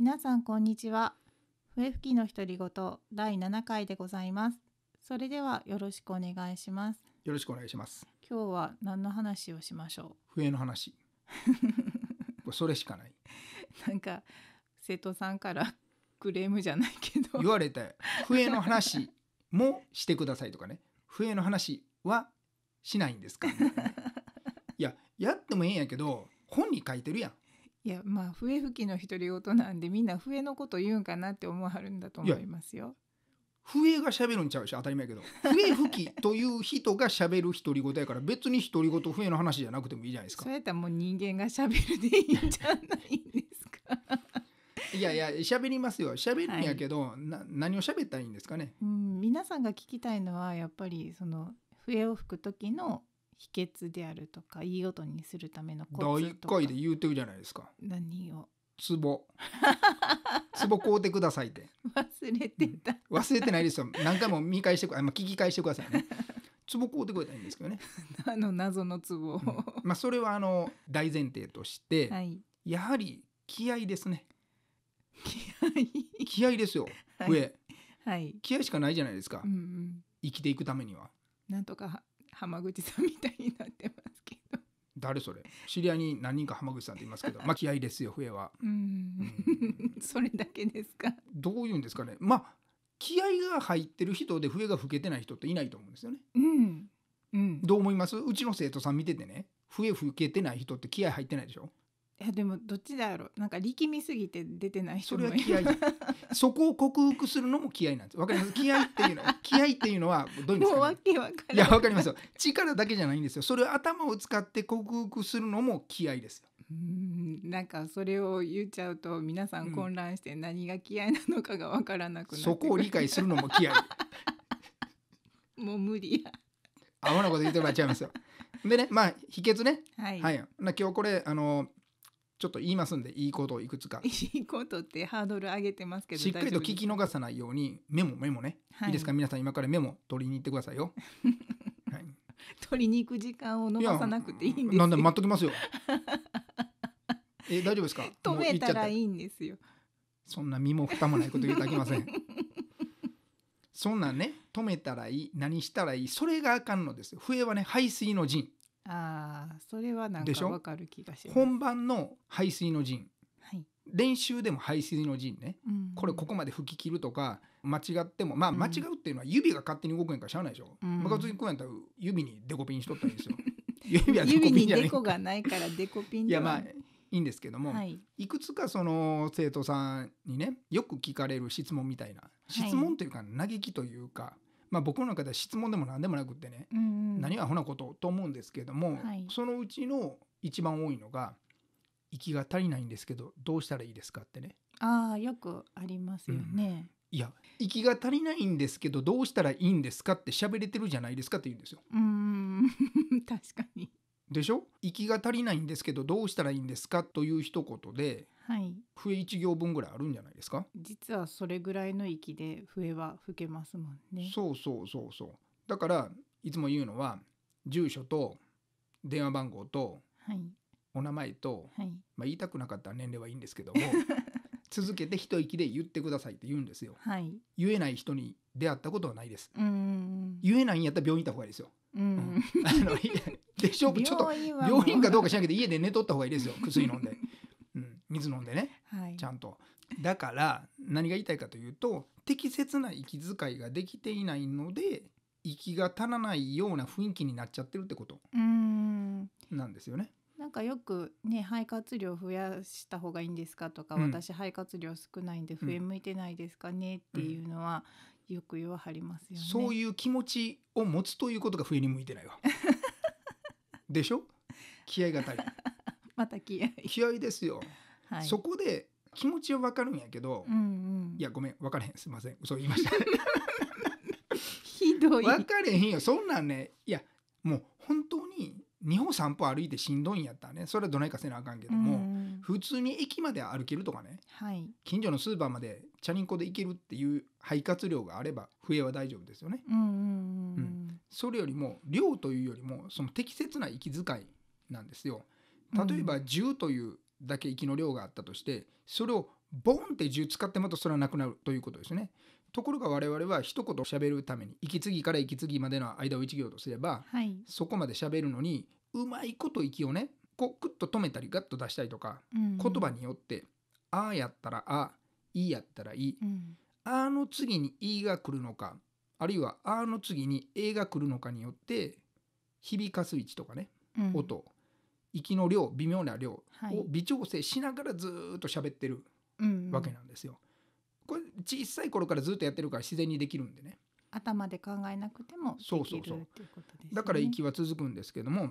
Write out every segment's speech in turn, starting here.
皆さんこんにちは笛吹きの独り言第7回でございますそれではよろしくお願いしますよろしくお願いします今日は何の話をしましょう笛の話それしかない なんか瀬戸さんから クレームじゃないけど言われた笛の話もしてくださいとかね笛の話はしないんですか、ね、いややってもええんやけど本に書いてるやんいやまあ笛吹きの独り言なんでみんな笛のこと言うんかなって思わはるんだと思いますよ。笛が喋るんちゃうし当たり前やけど笛吹きという人が喋る独り言やから別に独り言笛の話じゃなくてもいいじゃないですか。それやったらもう人間が喋るでいいんじゃないんですか。いやいや喋りますよ喋るんやけど、はい、な何を喋ったらいいんですかね。うん皆さんが聞きたいのはやっぱりその笛を吹く時の秘訣であるとかいい音にするためのコツ第1回で言うてるじゃないですか何をツボツボ買うてくださいって忘れてた、忘れてないですよ何回も見返してくあまあ聞き返してくださいねツボ買うてくれたらいいんですけどね、あの謎のツボうんまあそれはあの大前提として、はいやはり気合ですね気合気合ですよい上、はい、気合しかないじゃないですか、うんうん生きていくためにはなんとか浜口さんみたいになってますけど誰それ知り合いに何人か浜口さんって言いますけど まあ気合いですよ笛はうんそれだけですかどういうんですかねまあ気合が入ってる人で笛が吹けてない人っていないと思うんですよね、うん、うん、どう思いますうちの生徒さん見ててね笛吹けてない人って気合入ってないでしょいやでもどっちだろうなんか力みすぎて出てない人それもはいる気合 そこを克服するのも気合なんですわかります気合っていうの 気合っていうのはどういうんでもすうか、わね、けわかいやわかりますよ力だけじゃないんですよそれを頭を使って克服するのも気合ですようんなんかそれを言っちゃうと皆さん混乱して何が気合なのかがわからなくなってそこを理解するのも気合 もう無理やアホなこと言ってもらっちゃいますよでねまあ秘訣ねはい、はい、な今日これあのちょっと言いますんでいいことをいくつかいいことってハードル上げてますけどしっかりと聞き逃さないようにメモメモね、はい、いいですか皆さん今からメモ取りに行ってくださいよ、はい、取りに行く時間を逃さなくていいんですなんで待っときますよ え大丈夫ですか止めたらいいんですよそんな身も蓋もないこと言うたきませんそんなんね止めたらいい何したらいいそれがあかんのです笛はね排水の陣ああそれはなんかわかる気がします本番の排水の陣、はい、練習でも排水の陣ね、うん、これここまで吹き切るとか間違ってもまあ間違うっていうのは指が勝手に動くんからしゃあないでしょ、うん、部活行やったら指にデコピンしとったんですよ 指は指にデコがないからデコピンではいいやまあいいんですけども、はい、いくつかその生徒さんにねよく聞かれる質問みたいな質問というか嘆きというか、はいまあ、僕の中では質問でも何でもなくってね、うんうん、何がアホなことと思うんですけれども、はい、そのうちの一番多いのが「息が足りないんですけどどうしたらいいですか?」ってね。あよくありますよね。うん、いや息が足りないんですけどどうしたらいいんですかって喋れてるじゃないですかって言うんですよ。うん 確かにでしょ息が足りないんですけどどうしたらいいんですかという一言で、はい、笛一行分ぐらいあるんじゃないですか実はそれぐらいの息で笛は吹けますもんねそうそうそうそうだからいつも言うのは住所と電話番号と、はい、お名前と、はい、まあ、言いたくなかったら年齢はいいんですけども 続けて一息で言ってくださいって言うんですよ、はい、言えない人に出会ったことはないです言えないんやったら病院行った方がいいですようん、うん、あのでちょっと病院かどうか知らんけど家で寝とった方がいいですよ 薬飲んで、うん、水飲んでね、はい、ちゃんと。だから何が言いたいかというと適切な息遣いができていないので息が足らないような雰囲気になっちゃってるってことなんですよね。なんかよくね肺活量増やした方がいいんですかとか、うん、私肺活量少ないんで増え向いてないですかねっていうのは、よく言わはりますよね、そういう気持ちを持つということが増えに向いてないわ でしょ気合が足りない また気合気合ですよ、はい、そこで気持ちは分かるんやけど、うんうん、いやごめん分かれへんすいません嘘言いました ひどい分かれへんよそんなんねいやもう本当に日本散歩歩いてしんどいんやったらねそれはどないかせなあかんけども、うん、普通に駅まで歩けるとかね、はい、近所のスーパーまでチャリンコで行けるっていう肺活量があれば笛は大丈夫ですよね。うん、うんうん、それよりも量というよりもその適切な息遣いなんですよ。例えば10というだけ息の量があったとしてそれをボンって10使ってもとそれはなくなるということですね。ところが我々は一言喋るために息継ぎから息継ぎまでの間を一行とすれば、はい、そこまで喋るのにうまいこと息をねこうクッと止めたりガッと出したりとか、うん、言葉によって「あ」あやったら「あ」「い」いやったら「い」うん、あ」の次に「い」いが来るのかあるいは「あ」の次に「え」が来るのかによって響かす位置とかね、うん、音息の量微妙な量を微調整しながらずっと喋ってるわけなんですよ。はいこれ小さい頃からずっとやってるから自然にできるんでね頭で考えなくてもできるっていうことですねだから息は続くんですけども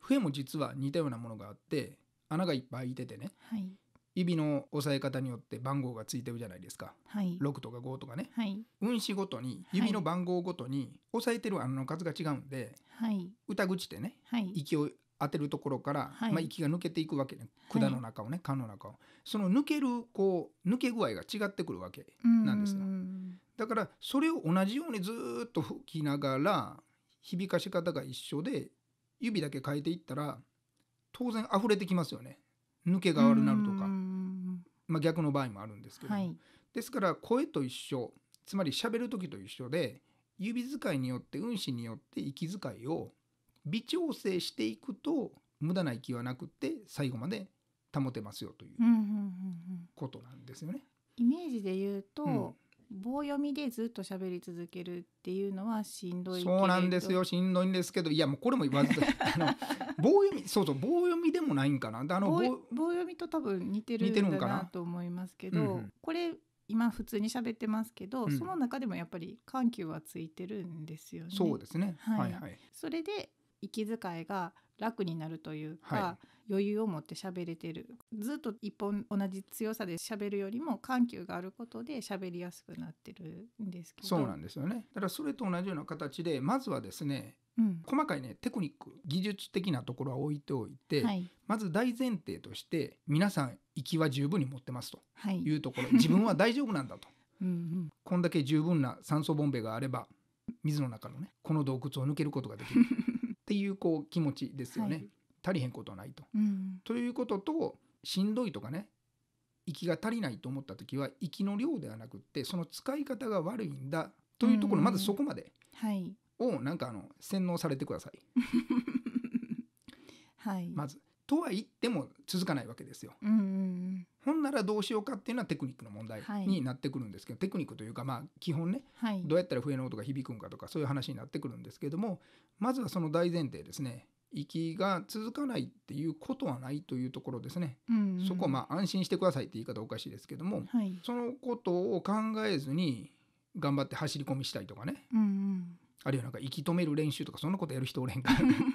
笛も実は似たようなものがあって穴がいっぱい開いててね、はい、指の押さえ方によって番号がついてるじゃないですか、はい、6とか5とかね、はい、運指ごとに指の番号ごとに押さえてる穴の数が違うんで、はい、歌口でね、はい、息を当てるところから、はいまあ、息が抜けていくわけね管の中をね、管の中をその抜けるこう抜け具合が違ってくるわけなんですよだからそれを同じようにずっと吹きながら響かし方が一緒で指だけ変えていったら当然溢れてきますよね抜けが悪くなるとか、まあ、逆の場合もあるんですけど、はい、ですから声と一緒つまり喋る時と一緒で指使いによって運指によって息遣いを微調整していくと無駄な息はなくて最後まで保てますよということなんですよね。イメージで言うと、うん棒読みでずっと喋り続けるっていうのはしんどいそうなんですよしんどいんですけどいやもうこれも言わず あの棒読みそうそう棒読みでもないんかなあの棒読みと多分似てるんだなと思いますけど、うん、これ今普通に喋ってますけど、うん、その中でもやっぱり緩急はついてるんですよね。そうですね、はい、はいはいそれで息遣いが楽になるというか、はい、余裕を持って喋れてるずっと一本同じ強さで喋るよりも緩急があることで喋りやすくなってるんですけどそうなんですよねだからそれと同じような形でまずはですね、うん、細かいねテクニック技術的なところは置いておいて、はい、まず大前提として皆さん息は十分に持ってますというところ、はい、自分は大丈夫なんだと うん、こんだけ十分な酸素ボンベがあれば水の中のねこの洞窟を抜けることができる っていうこう気持ちですよね、はい、足りへんことはないと。うん、ということとしんどいとかね息が足りないと思った時は息の量ではなくってその使い方が悪いんだというところ、まずそこまでをなんかあの洗脳されてください。はい、まずとは言っても続かないわけですよ。うんほんならどうしようかっていうのはテクニックの問題になってくるんですけど、はい、テクニックというかまあ基本ね、はい、どうやったら笛の音が響くんかとかそういう話になってくるんですけどもまずはその大前提ですね息が続かないっていうことはないというところですね、うんうん、そこはまあ安心してくださいって言い方おかしいですけども、はい、そのことを考えずに頑張って走り込みしたりとかね、うんうん、あるいはなんか息止める練習とかそんなことやる人おれへんから、ね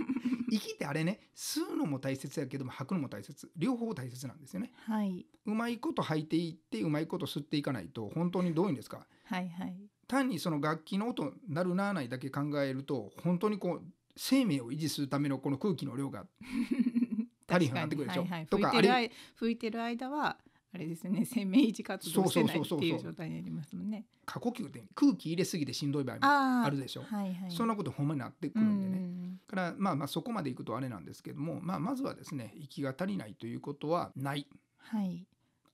生きってあれね吸うのも大切やけども吐くのも大切両方大切なんですよね、はい、うまいこと吐いていってうまいこと吸っていかないと本当にどういうんですかはい、はい、単にその楽器の音なるならないだけ考えると本当にこう生命を維持するためのこの空気の量が足りなくなってくるでしょ。はいはい、とか吹いてる間はあれですね 生命維持活動してないっていう状態になりますもんね。過呼吸で空気入れすぎてしんどい場合もあるでしょ、はいはい、そんなことほんまになってくるんでね。からまあまあそこまでいくとあれなんですけども、まあ、まずはですね息が足りないということはない。はい、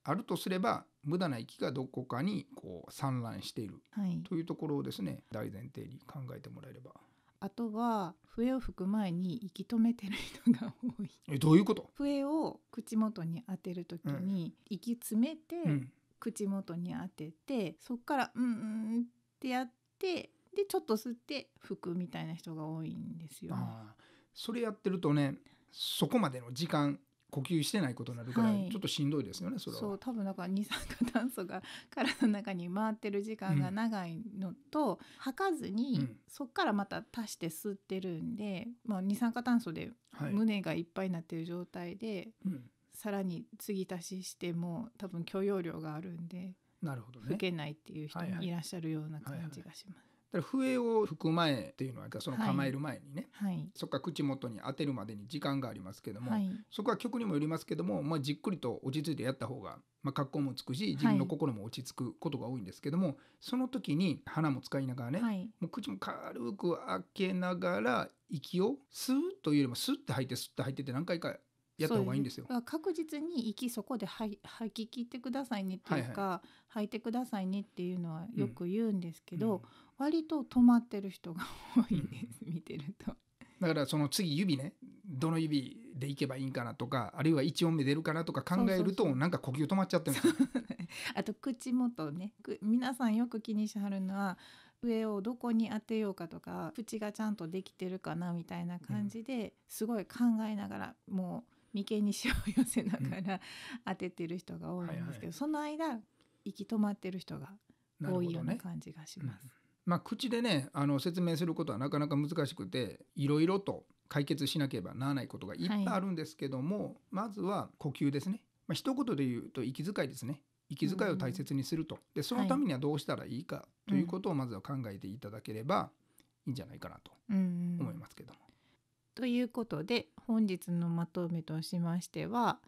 あるとすれば無駄な息がどこかにこう散乱しているというところをですね、はい、大前提に考えてもらえればあとは笛を吹く前に息止めてる人が多いえどういうこと笛を口元に当てる時に息詰めて、口元に当ててそっから「うんうん」ってやってでちょっと吸って吹くみたいな人が多いんですよ。あそれやってるとねそこまでの時間呼吸してないことになるから、はい、ちょっとしんどいですよねそれはそう多分だから二酸化炭素が体の中に回ってる時間が長いのと、うん、吐かずに、うん、そっからまた足して吸ってるんで、まあ、二酸化炭素で胸がいっぱいになってる状態で、はい、さらに継ぎ足ししても多分許容量があるんで。なるほどね、吹けないっていう人もいらっしゃるような感じがします。だから笛を吹く前っていうのはその構える前にね、はいはい、そこから口元に当てるまでに時間がありますけども、はい、そこは曲にもよりますけども、まあ、じっくりと落ち着いてやった方が、まあ、格好もつくし自分の心も落ち着くことが多いんですけども、その時に鼻も使いながらね、もう口も軽く開けながら息をスーッというよりもスッて吐いてスッて吐いてって何回かやった方がいいんですよ。確実に息そこで吐き切ってくださいねっていうか、はい、はい、いてくださいねっていうのはよく言うんですけど、うん、割と止まってる人が多いです、うん、見てると。だからその次指ねどの指でいけばいいんかなとかあるいは1音目出るかなとか考えるとなんか呼吸止まっちゃってす。あと口元ね皆さんよく気にしはるのは上をどこに当てようかとか口がちゃんとできてるかなみたいな感じですごい考えながら、もう眉間にしを寄せながら、当ててる人が多いんですけど、はいはい、その間き止まってる人が多いような感じがします。まあ、口でねあの説明することはなかなか難しくていろいろと解決しなければならないことがいっぱいあるんですけども、はい、まずは呼吸ですね、まあ、一言で言うと息遣いですね息遣いを大切にすると、うん、でそのためにはどうしたらいいかということをまずは考えていただければいいんじゃないかなと思いますけども。うんということで本日のまとめとしましては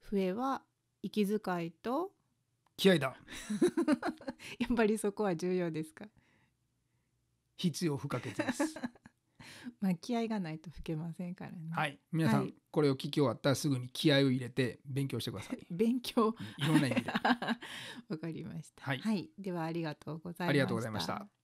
笛は息遣いと気合だ やっぱりそこは重要ですか必要不可欠です まあ気合がないと吹けませんからねはい皆さん、はい、これを聞き終わったらすぐに気合を入れて勉強してください勉強いろんな意味で わかりました、はい、はい、ではありがとうございましたありがとうございました